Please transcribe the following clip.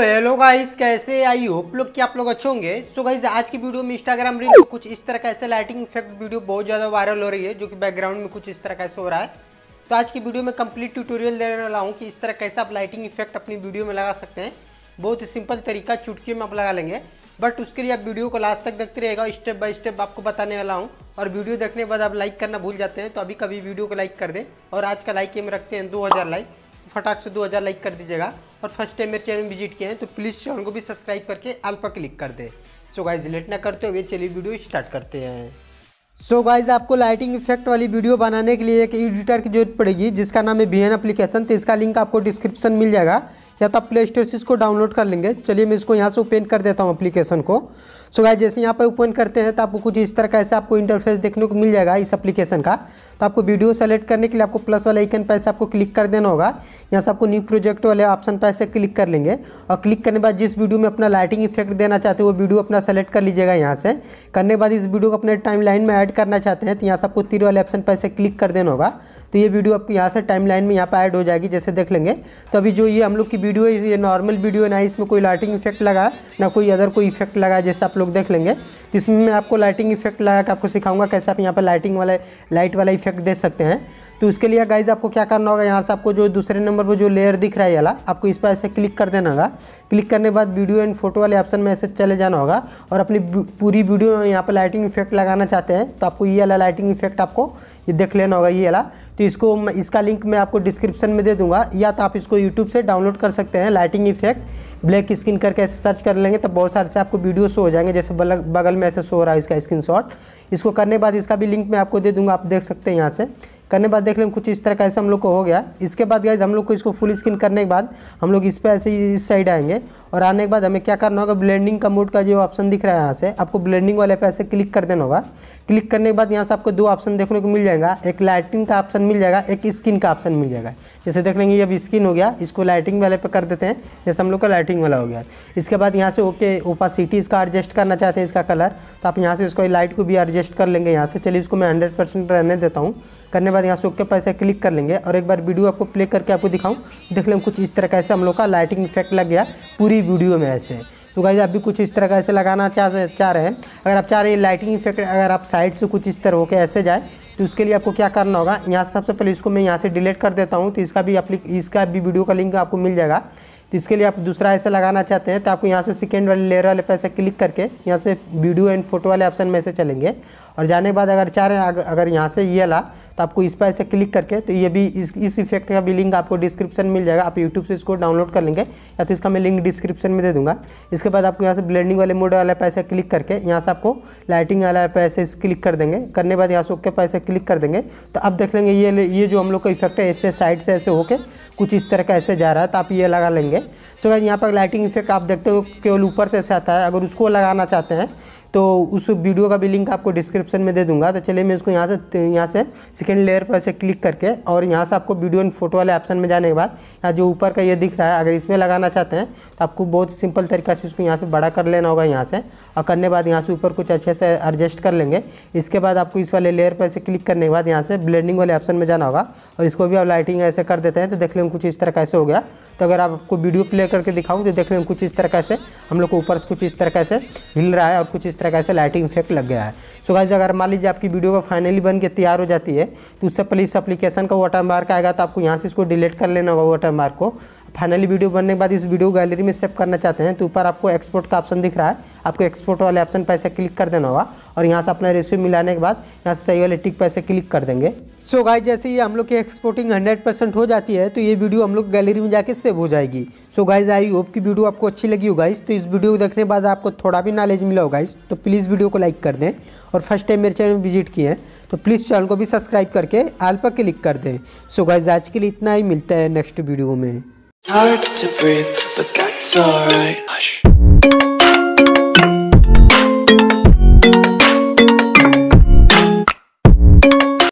Hello guys कैसे I hope लोग कि आप लोग अच्छे होंगे सो so गाइस आज की वीडियो में इंस्टाग्राम रील कुछ इस तरह का ऐसे लाइटिंग इफेक्ट वीडियो बहुत ज़्यादा वायरल हो रही है जो कि बैकग्राउंड में कुछ इस तरह का ऐसे हो रहा है तो आज की वीडियो में कंप्लीट ट्यूटोरियल देने वाला हूँ कि इस तरह कैसे आप लाइटिंग इफेक्ट अपनी वीडियो में लगा सकते हैं बहुत ही सिंपल तरीका चुटकी में आप लगा लेंगे बट उसके लिए आप वीडियो को लास्ट तक देखते रहेगा स्टेप बाय स्टेप आपको बताने वाला हूँ और वीडियो देखने के बाद आप लाइक करना भूल जाते हैं तो अभी कभी वीडियो को लाइक कर दें और आज का लाइक हम रखते हैं दो लाइक फटाक से 2000 लाइक कर दीजिएगा और फर्स्ट टाइम मेरे चैनल विजिट किए हैं तो प्लीज़ चैनल को भी सब्सक्राइब करके आल पर क्लिक कर दे सो गाइज लेट ना करते हुए चलिए वीडियो स्टार्ट करते हैं सो so गाइज आपको लाइटिंग इफेक्ट वाली वीडियो बनाने के लिए एक एडिटर की जरूरत पड़ेगी जिसका नाम है बी एन अप्लीकेशन तो इसका लिंक आपको डिस्क्रिप्शन मिल जाएगा या तो आप प्ले स्टोर से इसको डाउनलोड कर लेंगे चलिए मैं इसको यहाँ से ओपन कर देता हूँ अप्लीकेशन को सो गाइस जैसे यहाँ पर ओपन करते हैं तो आपको कुछ इस तरह का ऐसा आपको इंटरफेस देखने को मिल जाएगा इस एप्लीकेशन का तो आपको वीडियो सेलेक्ट करने के लिए आपको प्लस वाला आइकन पर ऐसे आपको क्लिक कर देना होगा यहाँ से आपको न्यू प्रोजेक्ट वाले ऑप्शन पर ऐसे क्लिक कर लेंगे और क्लिक करने के बाद जिस वीडियो में अपना लाइटिंग इफेक्ट देना चाहते हो वो वीडियो अपना सेलेक्ट कर लीजिएगा यहाँ से करने के बाद इस वीडियो को अपने टाइम लाइन में ऐड करना चाहते हैं तो यहाँ से आपको तीर वाले ऑप्शन पर ऐसे क्लिक कर देना होगा तो ये वीडियो आपको यहाँ से टाइम लाइन में यहाँ पर ऐड हो जाएगी जैसे देख लेंगे तो अभी जो ये हम लोग की वीडियो है ये नॉर्मल वीडियो है ना इसमें कोई लाइटिंग इफेक्ट लगा ना कोई अदर कोई इफेक्ट लगा जैसे आप लोग देख लेंगे तो इसमें मैं आपको लाइटिंग इफेक्ट लगा के आपको सिखाऊंगा कैसे आप यहाँ पर लाइटिंग वाला लाइट वाला इफेक्ट दे सकते हैं तो उसके लिए गाइज आपको क्या करना होगा यहाँ से आपको जो दूसरे नंबर पर जो लेयर दिख रहा है वाला आपको इस पर ऐसे क्लिक कर देना होगा क्लिक करने के बाद वीडियो एंड फोटो वाले ऑप्शन में ऐसे चले जाना होगा और अपनी पूरी वीडियो यहाँ पर लाइटिंग इफेक्ट लगाना चाहते हैं तो आपको ये वाला लाइटिंग इफेक्ट आपको ये देख लेना होगा ये वाला तो इसको इसका लिंक मैं आपको डिस्क्रिप्शन में दे दूंगा या तो आप इसको यूट्यूब से डाउनलोड कर सकते हैं लाइटिंग इफेक्ट ब्लैक स्किन करके ऐसे सर्च कर लेंगे तो बहुत सारे से आपको वीडियो शो हो जाएंगे जैसे बगल में ऐसे शो हो रहा है इसका स्क्रीन इसको करने बाद इसका भी लिंक मैं आपको दे दूँगा आप देख सकते हैं यहाँ से करने बाद देख लेंगे कुछ इस तरह का ऐसे हम लोग को हो गया इसके बाद गाइज हम लोग को इसको फुल स्किन करने के बाद हम लोग इस पर ऐसे ही इस साइड आएंगे और आने के बाद हमें क्या करना होगा ब्लेंडिंग का मोड का जो ऑप्शन दिख रहा है यहाँ से आपको ब्लेंडिंग वाले पे ऐसे क्लिक कर देना होगा क्लिक करने के बाद यहाँ से आपको दो ऑप्शन देखने को मिल जाएगा एक लाइटिंग का ऑप्शन मिल जाएगा एक स्किन का ऑप्शन मिल जाएगा जैसे देख लेंगे अब स्किन हो गया इसको लाइटिंग वाले पे कर देते हैं जैसे हम लोग का लाइटिंग वाला हो गया इसके बाद यहाँ से ओके ओपा सिटी इसका एडजस्ट करना चाहते हैं इसका कलर तो आप यहाँ से इसको लाइट को भी एडजस्ट कर लेंगे यहाँ से चलिए इसको मैं हंड्रेड रहने देता हूँ करने बाद बाद यहाँ शो के पास क्लिक कर लेंगे और एक बार वीडियो आपको प्ले करके आपको दिखाऊँ देख लें कुछ इस तरह का ऐसे हम लोग का लाइटिंग इफेक्ट लग गया पूरी वीडियो में ऐसे तो गाइज आप भी कुछ इस तरह का ऐसे लगाना चाह चाह रहे हैं अगर आप चाह रहे हैं लाइटिंग इफेक्ट अगर आप साइड से कुछ इस तरह होकर ऐसे जाए तो उसके लिए आपको क्या करना होगा यहाँ से सबसे पहले इसको मैं यहाँ से डिलीट कर देता हूँ तो इसका भी अपलिक इसका भी वीडियो का लिंक आपको मिल जाएगा तो इसके लिए आप दूसरा ऐसे लगाना चाहते हैं तो आपको यहाँ से सेकेंड वाले लेयर वाले पैसे क्लिक करके यहाँ से वीडियो एंड फोटो वाले ऑप्शन में से चलेंगे और जाने के बाद अगर चाह रहे हैं अगर यहाँ से ये ला तो आपको इस पर ऐसे क्लिक करके तो ये भी इस इस इफेक्ट का भी लिंक आपको डिस्क्रिप्शन मिल जाएगा आप यूट्यूब से इसको डाउनलोड कर लेंगे या तो इसका मैं लिंक डिस्क्रिप्शन में दे दूंगा इसके बाद आपको यहाँ से ब्लेंडिंग वाले मोड वाला पैसे क्लिक करके यहाँ से आपको लाइटिंग वाला पैसे क्लिक कर देंगे करने बाद यहाँ से ओके पैसे क्लिक कर देंगे तो आप देख लेंगे ये ये जो हम लोग का इफेक्ट है ऐसे साइड से ऐसे होके कुछ इस तरह का ऐसे जा रहा है तो आप ये लगा लेंगे सो तो यहाँ पर लाइटिंग इफेक्ट आप देखते हो केवल ऊपर से ऐसे आता है अगर उसको लगाना चाहते हैं तो उस वीडियो का भी लिंक आपको डिस्क्रिप्शन में दे दूंगा तो चलिए मैं इसको यहाँ से यहाँ से सेकेंड लेयर पर ऐसे क्लिक करके और यहाँ से आपको वीडियो एंड फोटो वाले ऑप्शन में जाने के बाद यहाँ जो ऊपर का ये दिख रहा है अगर इसमें लगाना चाहते हैं तो आपको बहुत सिंपल तरीका से उसको यहाँ से बड़ा कर लेना होगा यहाँ से और करने बाद यहाँ से ऊपर कुछ अच्छे से एडजस्ट कर लेंगे इसके बाद आपको इस वाले लेयर पर ऐसे क्लिक करने के बाद यहाँ से ब्लेंडिंग वाले ऑप्शन में जाना होगा और इसको भी आप लाइटिंग ऐसे कर देते हैं तो देख लेंगे कुछ इस तरह कैसे हो गया तो अगर आपको वीडियो प्ले करके दिखाऊँ तो देख लेंगे कुछ इस तरह कैसे हम लोग को ऊपर कुछ इस तरह कैसे हिल रहा है और कुछ तरह का ऐसे लाइटिंग इफेक्ट लग गया है सो गाइज अगर मान लीजिए आपकी वीडियो को फाइनली बन के तैयार हो जाती है तो उससे पहले इस अपलीकेशन का वाटर मार्क आएगा तो आपको यहाँ से इसको डिलीट कर लेना होगा वाटर मार्क को फाइनली वीडियो बनने के बाद इस वीडियो गैलरी में सेव करना चाहते हैं तो ऊपर आपको एक्सपोर्ट का ऑप्शन दिख रहा है आपको एक्सपोर्ट वाले ऑप्शन पैसे क्लिक कर देना होगा और यहाँ से अपना रेसिव मिलाने के बाद यहाँ से सही वाले टिक पैसे क्लिक कर देंगे सो so गाइज जैसे ही हम लोग की एक्सपोर्टिंग 100% हो जाती है तो ये वीडियो हम लोग गैलरी में जाके सेव हो जाएगी सो गाइज आई होप की वीडियो आपको अच्छी लगी हो गाइज तो इस वीडियो को देखने के बाद आपको थोड़ा भी नॉलेज मिला हो गाइज तो प्लीज़ वीडियो को लाइक कर दें और फर्स्ट टाइम मेरे चैनल में विजिट किए हैं तो प्लीज़ चैनल को भी सब्सक्राइब करके आल पर क्लिक कर दें सो so गाइज आज के लिए इतना ही मिलता है नेक्स्ट वीडियो में Hard to breathe, but that's alright. Hush.